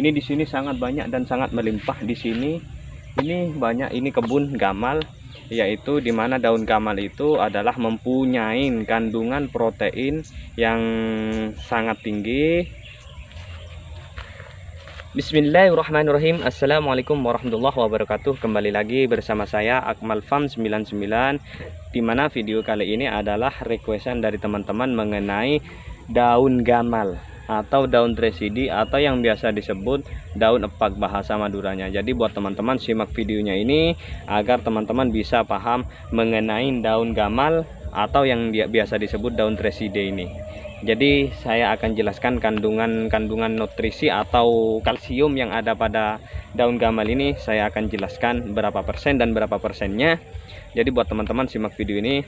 ini di sini sangat banyak dan sangat melimpah di sini ini banyak ini kebun gamal yaitu dimana daun gamal itu adalah mempunyai kandungan protein yang sangat tinggi Bismillahirrahmanirrahim Assalamualaikum warahmatullahi wabarakatuh Kembali lagi bersama saya Akmal Fam 99 Dimana video kali ini adalah requestan dari teman-teman mengenai daun gamal atau daun tresidi atau yang biasa disebut daun epak bahasa Maduranya. Jadi buat teman-teman simak videonya ini agar teman-teman bisa paham mengenai daun gamal atau yang biasa disebut daun tresidi ini. Jadi saya akan jelaskan kandungan-kandungan nutrisi atau kalsium yang ada pada daun gamal ini Saya akan jelaskan berapa persen dan berapa persennya Jadi buat teman-teman simak video ini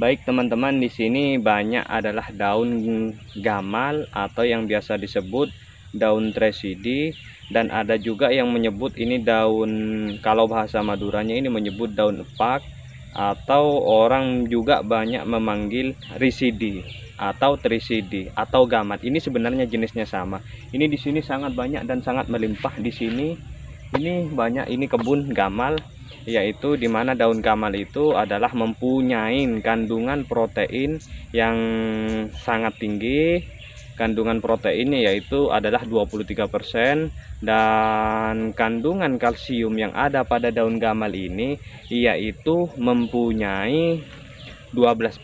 Baik teman-teman, di sini banyak adalah daun gamal atau yang biasa disebut daun tresidi dan ada juga yang menyebut ini daun kalau bahasa Maduranya ini menyebut daun epak atau orang juga banyak memanggil risidi atau trisidi atau gamat. Ini sebenarnya jenisnya sama. Ini di sini sangat banyak dan sangat melimpah di sini. Ini banyak ini kebun gamal yaitu di mana daun kamal itu adalah mempunyai kandungan protein yang sangat tinggi kandungan proteinnya yaitu adalah 23% dan kandungan kalsium yang ada pada daun gamal ini yaitu mempunyai 12%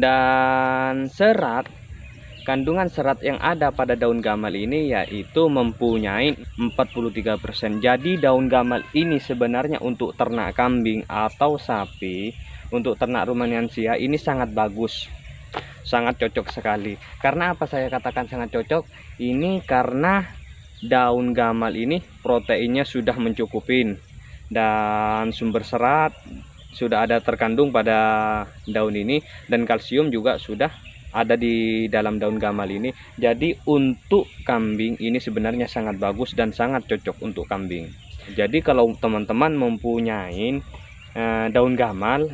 dan serat Kandungan serat yang ada pada daun gamal ini yaitu mempunyai 43%. Jadi daun gamal ini sebenarnya untuk ternak kambing atau sapi, untuk ternak rumaniansia ini sangat bagus. Sangat cocok sekali. Karena apa saya katakan sangat cocok? Ini karena daun gamal ini proteinnya sudah mencukupin dan sumber serat sudah ada terkandung pada daun ini dan kalsium juga sudah ada di dalam daun gamal ini jadi untuk kambing ini sebenarnya sangat bagus dan sangat cocok untuk kambing jadi kalau teman-teman mempunyai eh, daun gamal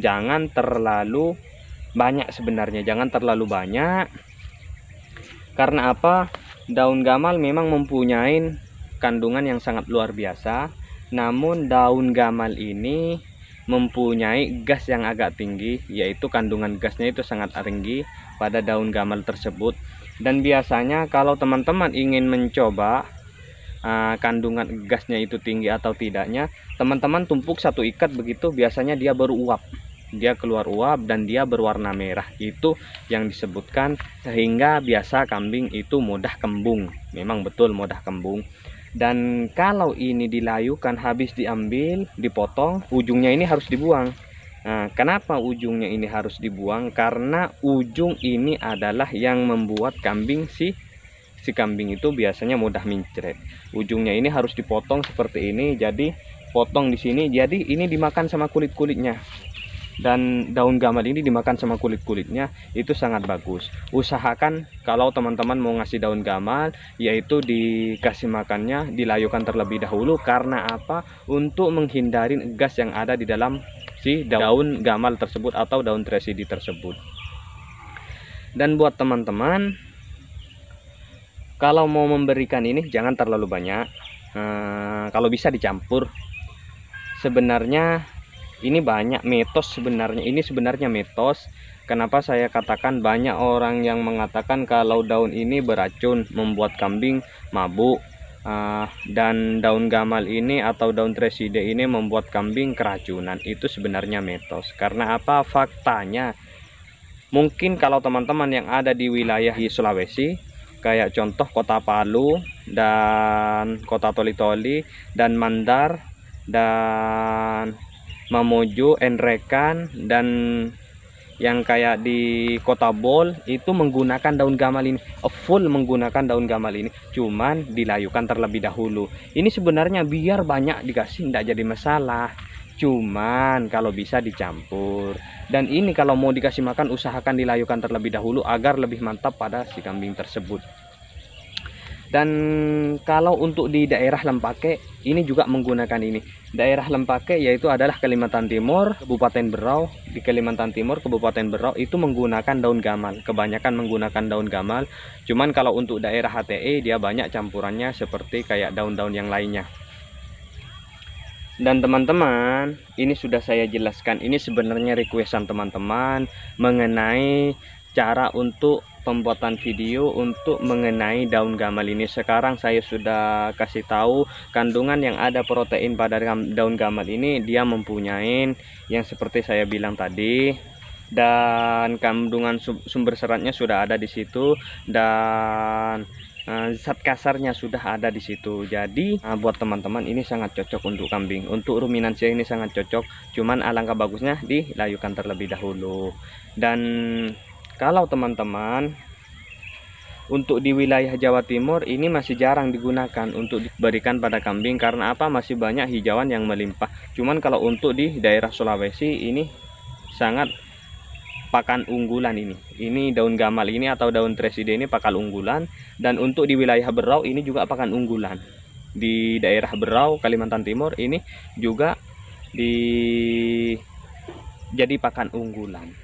jangan terlalu banyak sebenarnya jangan terlalu banyak karena apa daun gamal memang mempunyai kandungan yang sangat luar biasa namun daun gamal ini mempunyai gas yang agak tinggi yaitu kandungan gasnya itu sangat tinggi pada daun gamal tersebut dan biasanya kalau teman-teman ingin mencoba uh, kandungan gasnya itu tinggi atau tidaknya teman-teman tumpuk satu ikat begitu biasanya dia beruap dia keluar uap dan dia berwarna merah itu yang disebutkan sehingga biasa kambing itu mudah kembung memang betul mudah kembung dan kalau ini dilayukan habis diambil dipotong ujungnya ini harus dibuang Nah, kenapa ujungnya ini harus dibuang? Karena ujung ini adalah yang membuat kambing si si kambing itu biasanya mudah mincret. Ujungnya ini harus dipotong seperti ini. Jadi potong di sini. Jadi ini dimakan sama kulit-kulitnya dan daun gamal ini dimakan sama kulit-kulitnya itu sangat bagus usahakan kalau teman-teman mau ngasih daun gamal yaitu dikasih makannya dilayukan terlebih dahulu karena apa untuk menghindari gas yang ada di dalam si daun gamal tersebut atau daun tresidi tersebut dan buat teman-teman kalau mau memberikan ini jangan terlalu banyak hmm, kalau bisa dicampur sebenarnya ini banyak mitos sebenarnya ini sebenarnya mitos kenapa saya katakan banyak orang yang mengatakan kalau daun ini beracun membuat kambing mabuk uh, dan daun gamal ini atau daun treside ini membuat kambing keracunan itu sebenarnya mitos karena apa faktanya mungkin kalau teman-teman yang ada di wilayah di Sulawesi kayak contoh kota Palu dan kota Toli-Toli dan Mandar dan Mamojo, Enrekan dan yang kayak di Kota Bol itu menggunakan daun gamal ini full menggunakan daun gamal ini cuman dilayukan terlebih dahulu ini sebenarnya biar banyak dikasih tidak jadi masalah cuman kalau bisa dicampur dan ini kalau mau dikasih makan usahakan dilayukan terlebih dahulu agar lebih mantap pada si kambing tersebut dan kalau untuk di daerah Lempake ini juga menggunakan ini daerah Lempake yaitu adalah Kalimantan Timur Kabupaten Berau di Kalimantan Timur Kabupaten Berau itu menggunakan daun gamal kebanyakan menggunakan daun gamal cuman kalau untuk daerah HTE dia banyak campurannya seperti kayak daun-daun yang lainnya dan teman-teman, ini sudah saya jelaskan. Ini sebenarnya requestan teman-teman mengenai cara untuk pembuatan video untuk mengenai daun gamal ini sekarang saya sudah kasih tahu kandungan yang ada protein pada daun gamal ini dia mempunyai yang seperti saya bilang tadi dan kandungan sumber seratnya sudah ada di situ dan eh, zat kasarnya sudah ada di situ. Jadi eh, buat teman-teman ini sangat cocok untuk kambing. Untuk ruminansia ini sangat cocok. Cuman alangkah bagusnya dilayukan terlebih dahulu. Dan kalau teman-teman untuk di wilayah Jawa Timur ini masih jarang digunakan untuk diberikan pada kambing karena apa masih banyak hijauan yang melimpah cuman kalau untuk di daerah Sulawesi ini sangat pakan unggulan ini ini daun gamal ini atau daun treside ini pakan unggulan dan untuk di wilayah Berau ini juga pakan unggulan di daerah Berau Kalimantan Timur ini juga di jadi pakan unggulan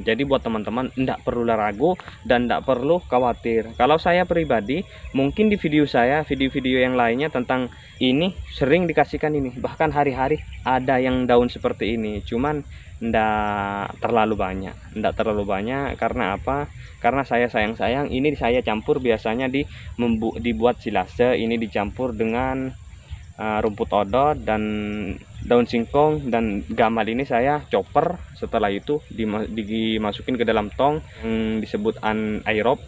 jadi buat teman-teman tidak perlu ragu dan tidak perlu khawatir. Kalau saya pribadi, mungkin di video saya, video-video yang lainnya tentang ini sering dikasihkan ini. Bahkan hari-hari ada yang daun seperti ini. Cuman tidak terlalu banyak, tidak terlalu banyak karena apa? Karena saya sayang-sayang ini saya campur biasanya di dibuat silase ini dicampur dengan uh, rumput odot dan daun singkong dan gamal ini saya chopper setelah itu dimasukin ke dalam tong yang disebut anaerob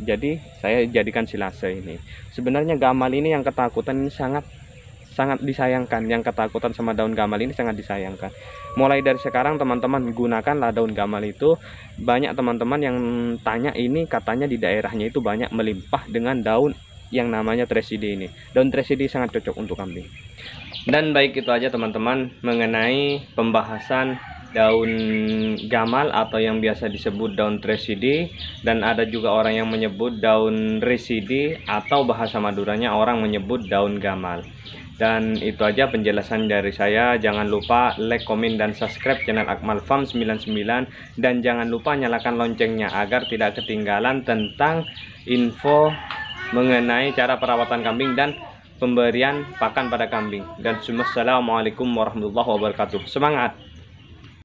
jadi saya jadikan silase ini sebenarnya gamal ini yang ketakutan ini sangat sangat disayangkan yang ketakutan sama daun gamal ini sangat disayangkan mulai dari sekarang teman-teman gunakanlah daun gamal itu banyak teman-teman yang tanya ini katanya di daerahnya itu banyak melimpah dengan daun yang namanya tresidi ini daun tresidi sangat cocok untuk kambing dan baik itu aja teman-teman mengenai pembahasan daun gamal atau yang biasa disebut daun tresidi dan ada juga orang yang menyebut daun residi atau bahasa maduranya orang menyebut daun gamal dan itu aja penjelasan dari saya jangan lupa like, komen, dan subscribe channel Akmal Farm 99 dan jangan lupa nyalakan loncengnya agar tidak ketinggalan tentang info mengenai cara perawatan kambing dan pemberian pakan pada kambing. Dan Assalamualaikum warahmatullahi wabarakatuh. Semangat!